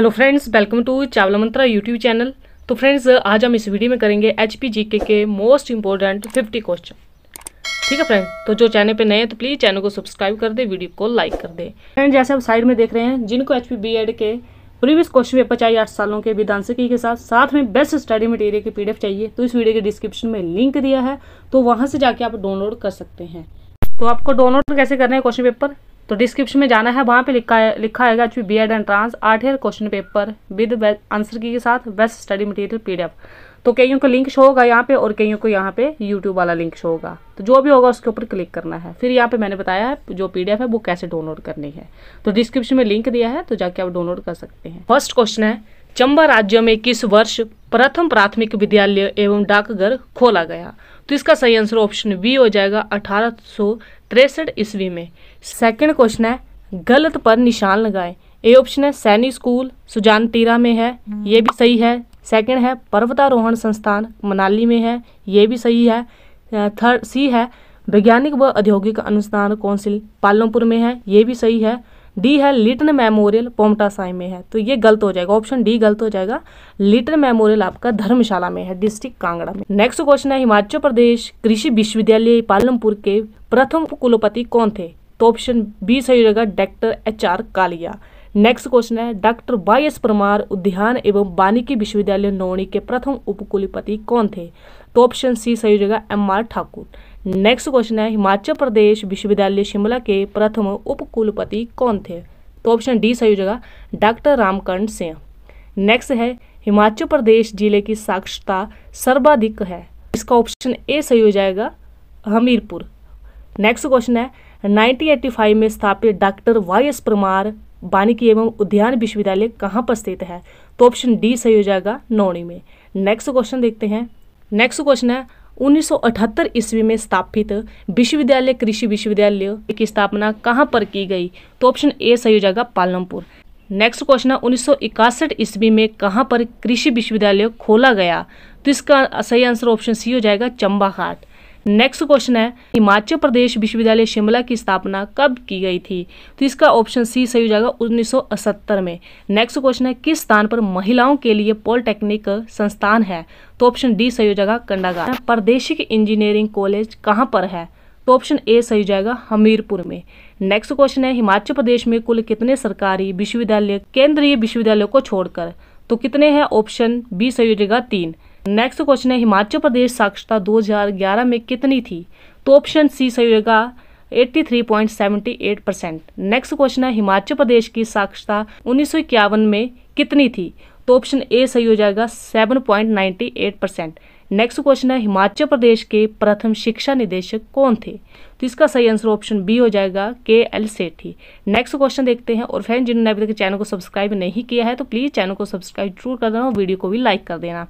Hello friends welcome to Chawla Mantra YouTube channel तो friends आज हम इस वीडियो में करेंगे एच पी जी के मोस्ट इंपॉर्टेंट फिफ्टी क्वेश्चन ठीक है फ्रेंड तो जो चैनल पे नए हैं तो प्लीज़ चैनल को सब्सक्राइब कर दे वीडियो को लाइक कर दे फ्रेंड जैसे आप साइड में देख रहे हैं जिनको एच पी बी एड के प्रीवियस क्वेश्चन पेपर चाहिए आठ सालों के विधानसिकी के साथ साथ में बेस्ट स्टडी मटेरियल के पी चाहिए तो इस वीडियो के डिस्क्रिप्शन में लिंक दिया है तो वहाँ से जाके आप डाउनलोड कर सकते हैं तो आपको डाउनलोड कैसे करना है क्वेश्चन पेपर तो डिस्क्रिप्शन में जाना है वहाँ पे लिखा है लिखा है HP B Ed entrance आठ year question paper with answer key के साथ बेस्ट स्टडी मटेरियल पीडीएफ तो कईयों को लिंक शो होगा यहाँ पे और कईयों को यहाँ पे यूट्यूब वाला लिंक शो होगा तो जो भी होगा उसके ऊपर क्लिक करना है फिर यहाँ पे मैंने बताया है जो पीडीएफ है वो कैसे डाउनलोड करनी है तो डिस्क्रिप्शन में लिंक दिया है तो जाके आप डाउनलोड कर सकते हैं फर्स्ट क्वेश्चन है चंबा राज्य में किस वर्ष प्रथम प्राथमिक विद्यालय एवं डाकघर खोला गया तो इसका सही आंसर ऑप्शन बी हो जाएगा अठारह सौ तिरसठ ईस्वी में सेकंड क्वेश्चन है गलत पर निशान लगाएं ए ऑप्शन है सैनी स्कूल सुजान टीरा में है ये भी सही है सेकंड है पर्वतारोहण संस्थान मनाली में है ये भी सही है थर्ड सी है वैज्ञानिक व औद्योगिक अनुसंधान काउंसिल पालमपुर में है ये भी सही है डी है लिटन मेमोरियल पोमटासाई में है तो ये गलत हो जाएगा ऑप्शन डी गलत हो जाएगा लिटन मेमोरियल आपका धर्मशाला में है डिस्ट्रिक्ट कांगड़ा में नेक्स्ट क्वेश्चन है हिमाचल प्रदेश कृषि विश्वविद्यालय पालमपुर के प्रथम कुलपति कौन थे तो ऑप्शन बी सही होगा doctor H R Kalia next question है डॉक्टर वाई एस परमार उद्यान एवं वानिकी विश्वविद्यालय नौणी के प्रथम उपकुलपति कौन थे तो ऑप्शन सी सही जगह M R Thakur next question है हिमाचल प्रदेश विश्वविद्यालय शिमला के प्रथम उपकुलपति कौन थे तो ऑप्शन डी सही जगह डॉक्टर रामकंड सिंह नेक्स्ट है हिमाचल प्रदेश जिले की साक्षरता सर्वाधिक है इसका ऑप्शन ए सही हो जाएगा हमीरपुर नेक्स्ट क्वेश्चन है 1985 में स्थापित डॉक्टर वाई एस परमार वानिकी एवं उद्यान विश्वविद्यालय कहाँ पर स्थित है तो ऑप्शन डी सही हो जाएगा नौणी में नेक्स्ट क्वेश्चन देखते हैं नेक्स्ट क्वेश्चन है 1978 ईस्वी में स्थापित विश्वविद्यालय कृषि विश्वविद्यालय की स्थापना कहाँ पर की गई तो ऑप्शन ए सही हो जाएगा पालमपुर नेक्स्ट क्वेश्चन है उन्नीस ईस्वी में कहाँ पर कृषि विश्वविद्यालय खोला गया तो इसका सही आंसर ऑप्शन सी हो जाएगा चंबा घाट नेक्स्ट क्वेश्चन है हिमाचल प्रदेश विश्वविद्यालय शिमला की स्थापना कब की गई थी तो इसका ऑप्शन सी सही हो जाएगा 1977 में नेक्स्ट क्वेश्चन है किस स्थान पर महिलाओं के लिए पॉलिटेक्निक संस्थान है तो ऑप्शन डी सही हो जाएगा कंडागा प्रादेशिक इंजीनियरिंग कॉलेज कहाँ पर है तो ऑप्शन ए सही हो जाएगा हमीरपुर में नेक्स्ट क्वेश्चन है हिमाचल प्रदेश में कुल कितने सरकारी विश्वविद्यालय केंद्रीय विश्वविद्यालयों को छोड़कर तो कितने हैं ऑप्शन बी सही हो जाएगा तीन नेक्स्ट क्वेश्चन है हिमाचल प्रदेश साक्षरता 2011 में कितनी थी तो ऑप्शन सी सही होगा 83.78 परसेंट नेक्स्ट क्वेश्चन है हिमाचल प्रदेश की साक्षरता उन्नीस में कितनी थी तो ऑप्शन ए सही हो जाएगा 7.98 परसेंट नेक्स्ट क्वेश्चन है हिमाचल प्रदेश के प्रथम शिक्षा निदेशक कौन थे तो इसका सही आंसर ऑप्शन बी हो जाएगा के एल सेठी नेक्स्ट क्वेश्चन देखते हैं और फ्रेंड जिन्होंने अभी तक चैनल को सब्सक्राइब नहीं किया है तो प्लीज़ चैनल को सब्सक्राइब जरूर कर देना और वीडियो को भी लाइक कर देना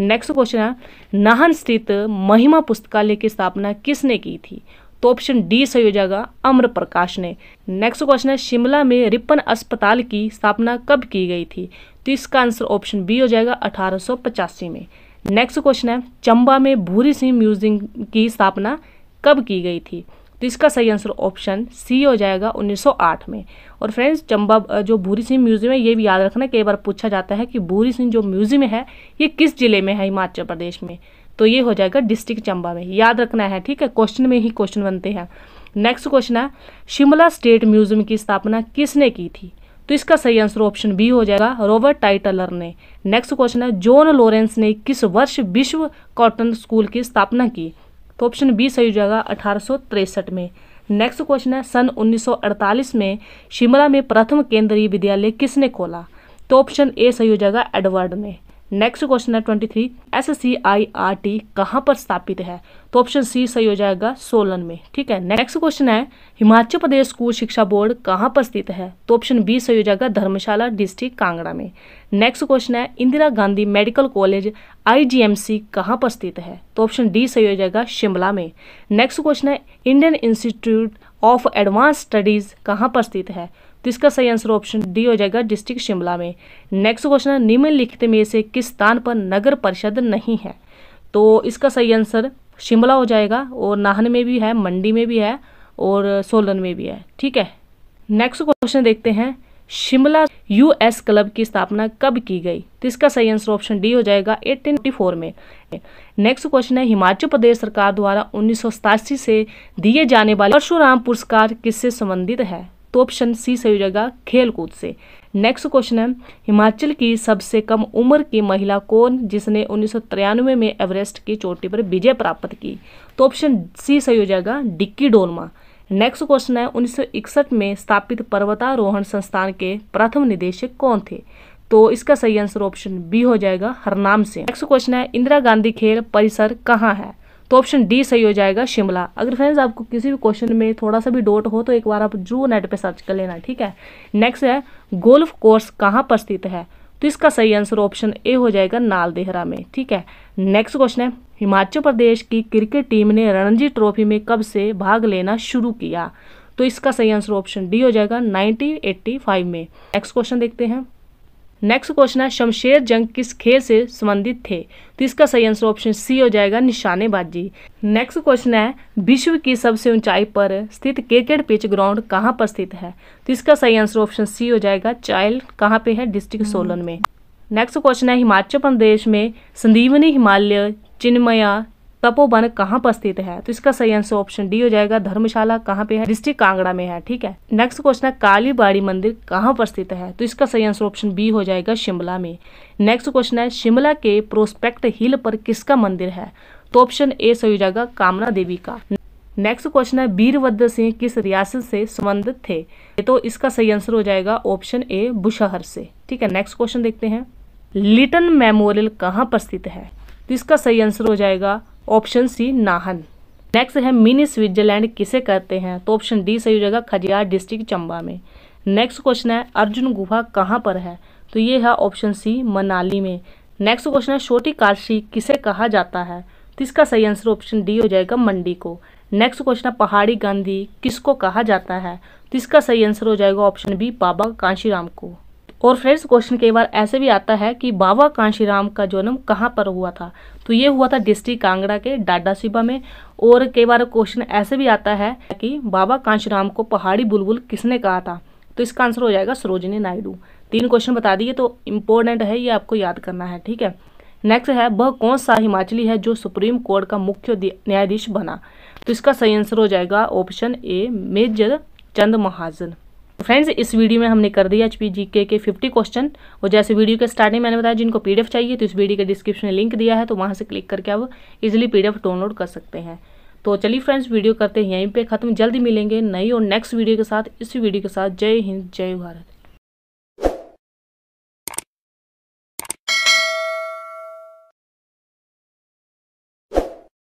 नेक्स्ट क्वेश्चन है नाहन स्थित महिमा पुस्तकालय की स्थापना किसने की थी तो ऑप्शन डी सही हो जाएगा अम्र प्रकाश ने नेक्स्ट क्वेश्चन है शिमला में रिपन अस्पताल की स्थापना कब की गई थी तो इसका आंसर ऑप्शन बी हो जाएगा अठारह में नेक्स्ट क्वेश्चन है चंबा में भूरी सिंह म्यूजियम की स्थापना कब की गई थी तो इसका सही आंसर ऑप्शन सी हो जाएगा 1908 में और फ्रेंड्स चंबा जो भूरी सिंह म्यूजियम है ये भी याद रखना कई बार पूछा जाता है कि भूरी सिंह जो म्यूजियम है ये किस जिले में है हिमाचल प्रदेश में तो ये हो जाएगा डिस्ट्रिक्ट चंबा में याद रखना है ठीक है क्वेश्चन में ही क्वेश्चन बनते हैं नेक्स्ट क्वेश्चन है शिमला स्टेट म्यूजियम की स्थापना किसने की थी तो इसका सही आंसर ऑप्शन बी हो जाएगा रॉबर्ट टाइटलर ने नेक्स्ट क्वेश्चन है जॉन लॉरेंस ने किस वर्ष विश्व कॉटन स्कूल की स्थापना की तो ऑप्शन बी सही हो जाएगा अठारह में नेक्स्ट क्वेश्चन है सन 1948 में शिमला में प्रथम केंद्रीय विद्यालय किसने खोला तो ऑप्शन ए सही हो जाएगा एडवर्ड ने नेक्स्ट क्वेश्चन है twenty three S C I R T कहाँ पर स्थापित है तो ऑप्शन सी सही हो जाएगा सोलन में ठीक है नेक्स्ट क्वेश्चन है हिमाचल प्रदेश स्कूल शिक्षा बोर्ड कहाँ पर स्थित है तो ऑप्शन बी सही हो जाएगा धर्मशाला डिस्ट्रिक्ट कांगड़ा में नेक्स्ट क्वेश्चन है Indira Gandhi medical college I G M C कहाँ पर स्थित है तो ऑप्शन डी सही हो जाएगा शिमला में नेक्स्ट क्वेश्चन है Indian Institute of Advance Studies कहाँ पर स्थित है तो इसका सही आंसर ऑप्शन डी हो जाएगा डिस्ट्रिक्ट शिमला में नेक्स्ट क्वेश्चन है निम्नलिखित में से किस स्थान पर नगर परिषद नहीं है तो इसका सही आंसर शिमला हो जाएगा और नाहन में भी है मंडी में भी है और सोलन में भी है ठीक है नेक्स्ट क्वेश्चन देखते हैं शिमला यूएस क्लब की स्थापना कब की गई तो इसका सही आंसर ऑप्शन डी हो जाएगा 1884 में नेक्स्ट क्वेश्चन है हिमाचल प्रदेश सरकार द्वारा उन्नीस से दिए जाने वाले परशुराम पुरस्कार किससे संबंधित है तो ऑप्शन सी सही हो जाएगा खेलकूद से नेक्स्ट क्वेश्चन है हिमाचल की सबसे कम उम्र की महिला कौन जिसने उन्नीस में एवरेस्ट की चोटी पर विजय प्राप्त की तो ऑप्शन सी सही हो जाएगा डिक्की डोलमा नेक्स्ट क्वेश्चन है 1961 में स्थापित पर्वतारोहण संस्थान के प्रथम निदेशक कौन थे तो इसका सही आंसर ऑप्शन बी हो जाएगा हरनाम से नेक्स्ट क्वेश्चन है इंदिरा गांधी खेल परिसर कहाँ है तो ऑप्शन डी सही हो जाएगा शिमला अगर फ्रेंड्स आपको किसी भी क्वेश्चन में थोड़ा सा भी डोट हो तो एक बार आप जू नेट पर सर्च कर लेना ठीक है नेक्स्ट है गोल्फ कोर्स कहाँ पर स्थित है तो इसका सही आंसर ऑप्शन ए हो जाएगा नाल देहरा में ठीक है नेक्स्ट क्वेश्चन है हिमाचल प्रदेश की क्रिकेट टीम ने रणजी ट्रॉफी में कब से भाग लेना शुरू किया तो इसका सही आंसर ऑप्शन डी हो जाएगा 1985 में नेक्स्ट क्वेश्चन देखते हैं नेक्स्ट क्वेश्चन है शमशेर जंग किस खेल से संबंधित थे तो इसका सही आंसर ऑप्शन सी हो जाएगा निशानेबाजी नेक्स्ट क्वेश्चन है विश्व की सबसे ऊंचाई पर स्थित क्रिकेट पिच ग्राउंड कहाँ पर स्थित है तो इसका सही आंसर ऑप्शन सी हो जाएगा चाइल्ड कहाँ पे है डिस्ट्रिक्ट हम्म। सोलन में नेक्स्ट क्वेश्चन है हिमाचल प्रदेश में संदीवनी हिमालय चिन्मया तपोवन कहाँ पर स्थित है तो इसका सही आंसर ऑप्शन डी हो जाएगा धर्मशाला कहाँ पे है डिस्ट्रिक्ट कांगड़ा में है ठीक है नेक्स्ट क्वेश्चन है कालीबाड़ी मंदिर कहाँ पर स्थित है तो इसका सही आंसर ऑप्शन बी हो जाएगा शिमला में नेक्स्ट क्वेश्चन है शिमला के प्रोस्पेक्ट हिल पर किसका मंदिर है तो ऑप्शन ए सही हो जाएगा कामना देवी का नेक्स्ट क्वेश्चन है वीरभद्र सिंह किस रियासत से संबंधित थे तो इसका सही आंसर हो जाएगा ऑप्शन ए बुशहर से ठीक है नेक्स्ट क्वेश्चन देखते हैं लिटन मेमोरियल कहाँ पर स्थित है तो इसका सही आंसर हो जाएगा ऑप्शन सी नाहन नेक्स्ट है मिनी स्विट्जरलैंड किसे कहते हैं तो ऑप्शन डी सही हो जाएगा खजियार डिस्ट्रिक्ट चंबा में नेक्स्ट क्वेश्चन है अर्जुन गुफा कहाँ पर है तो ये है ऑप्शन सी मनाली में नेक्स्ट क्वेश्चन है छोटी काशी किसे कहा जाता है तो इसका सही आंसर ऑप्शन डी हो जाएगा मंडी को नेक्स्ट क्वेश्चन है पहाड़ी गांधी किसको कहा जाता है तो इसका सही आंसर हो जाएगा ऑप्शन बी बाबा कांशीराम को और फ्रेंड्स क्वेश्चन कई बार ऐसे भी आता है कि बाबा कांशीराम का जन्म कहाँ पर हुआ था तो ये हुआ था डिस्ट्रिक्ट कांगड़ा के डाडासिबा में और कई बार क्वेश्चन ऐसे भी आता है कि बाबा कांशीराम को पहाड़ी बुलबुल किसने कहा था तो इसका आंसर हो जाएगा सरोजनी नायडू तीन क्वेश्चन बता दिए तो इम्पोर्टेंट है ये आपको याद करना है ठीक है नेक्स्ट है वह कौन सा हिमाचली है जो सुप्रीम कोर्ट का मुख्य न्यायाधीश बना तो इसका सही आंसर हो जाएगा option A Major Chand Mahajan friends इस वीडियो में हमने कर दिया एचपी जी के फिफ्टी क्वेश्चन और जैसे वीडियो के स्टार्टिंग मैंने बताया जिनको पीडीएफ चाहिए तो इस वीडियो के डिस्क्रिप्शन में लिंक दिया है तो वहाँ से क्लिक करके आप इजिली पीडीएफ डाउनलोड कर सकते हैं तो चलिए फ्रेंड्स वीडियो करते हैं यहीं पे खत्म जल्दी मिलेंगे नई और नेक्स्ट वीडियो के साथ इसी वीडियो के साथ जय हिंद जय भारत